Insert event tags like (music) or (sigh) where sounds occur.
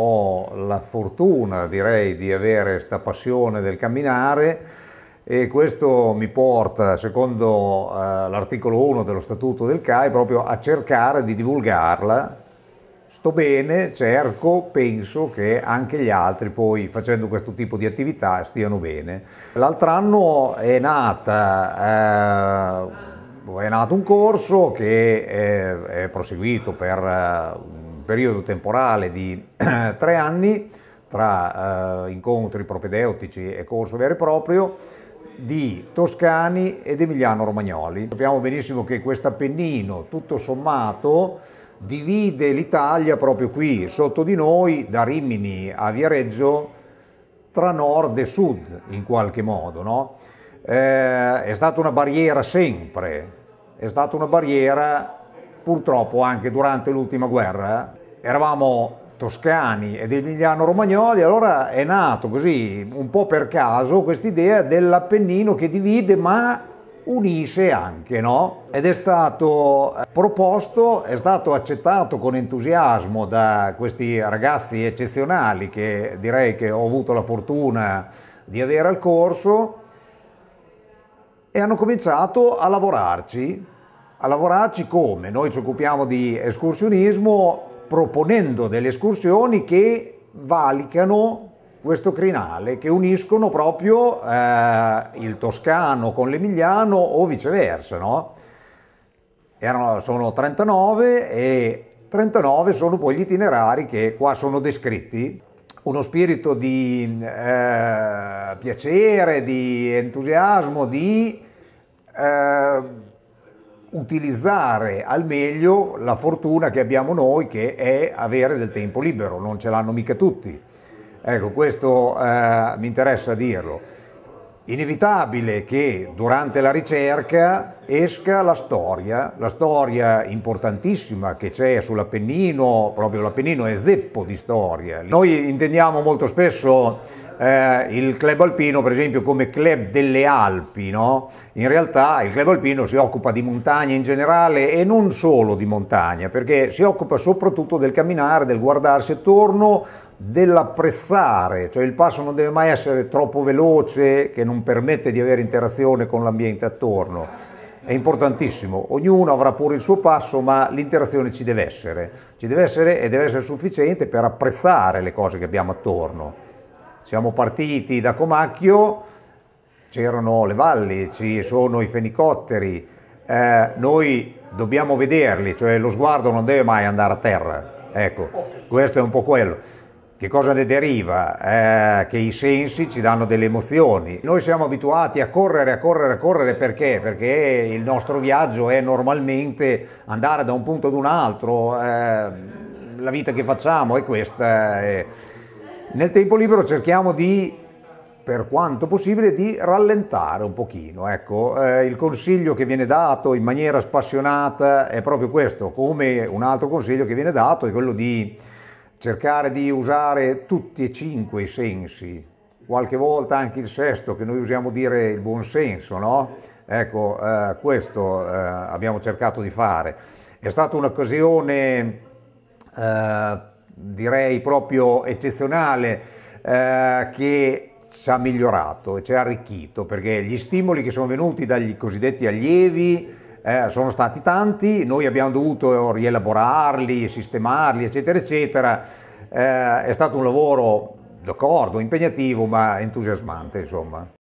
ho la fortuna, direi, di avere questa passione del camminare e questo mi porta, secondo eh, l'articolo 1 dello Statuto del CAI, proprio a cercare di divulgarla. Sto bene, cerco, penso che anche gli altri poi facendo questo tipo di attività stiano bene. L'altro anno è nata... Eh, è nato un corso che è, è proseguito per eh, periodo temporale di (clears throat) tre anni tra eh, incontri propedeutici e corso vero e proprio di Toscani ed Emiliano Romagnoli. Sappiamo benissimo che quest'Appennino, tutto sommato, divide l'Italia proprio qui, sotto di noi, da Rimini a Viareggio, tra nord e sud, in qualche modo. No? Eh, è stata una barriera sempre, è stata una barriera purtroppo anche durante l'ultima guerra, eravamo toscani ed emiliano-romagnoli, allora è nato così, un po' per caso, quest'idea dell'Appennino che divide ma unisce anche, no? Ed è stato eh, proposto, è stato accettato con entusiasmo da questi ragazzi eccezionali che direi che ho avuto la fortuna di avere al corso e hanno cominciato a lavorarci. A lavorarci come? Noi ci occupiamo di escursionismo proponendo delle escursioni che valicano questo crinale, che uniscono proprio eh, il toscano con l'emiliano o viceversa. No? Erano, sono 39 e 39 sono poi gli itinerari che qua sono descritti. Uno spirito di eh, piacere, di entusiasmo, di... Eh, utilizzare al meglio la fortuna che abbiamo noi che è avere del tempo libero, non ce l'hanno mica tutti. Ecco, questo eh, mi interessa dirlo. Inevitabile che durante la ricerca esca la storia, la storia importantissima che c'è sull'Appennino, proprio l'Appennino è zeppo di storia. Noi intendiamo molto spesso eh, il club alpino per esempio come club delle Alpi, no? in realtà il club alpino si occupa di montagna in generale e non solo di montagna perché si occupa soprattutto del camminare, del guardarsi attorno, dell'apprezzare, cioè il passo non deve mai essere troppo veloce che non permette di avere interazione con l'ambiente attorno. È importantissimo, ognuno avrà pure il suo passo, ma l'interazione ci deve essere, ci deve essere e deve essere sufficiente per apprezzare le cose che abbiamo attorno. Siamo partiti da Comacchio, c'erano le valli, ci sono i fenicotteri, eh, noi dobbiamo vederli, cioè lo sguardo non deve mai andare a terra, ecco, questo è un po' quello. Che cosa ne deriva? Eh, che i sensi ci danno delle emozioni. Noi siamo abituati a correre, a correre, a correre perché? Perché il nostro viaggio è normalmente andare da un punto ad un altro, eh, la vita che facciamo è questa. È, eh, nel tempo libero cerchiamo di, per quanto possibile, di rallentare un pochino. Ecco, eh, il consiglio che viene dato in maniera spassionata è proprio questo, come un altro consiglio che viene dato è quello di cercare di usare tutti e cinque i sensi, qualche volta anche il sesto, che noi usiamo dire il buon senso no? Ecco, eh, questo eh, abbiamo cercato di fare. È stata un'occasione eh, direi proprio eccezionale eh, che ci ha migliorato e ci ha arricchito perché gli stimoli che sono venuti dagli cosiddetti allievi eh, sono stati tanti, noi abbiamo dovuto rielaborarli, sistemarli, eccetera, eccetera. Eh, è stato un lavoro d'accordo, impegnativo, ma entusiasmante, insomma.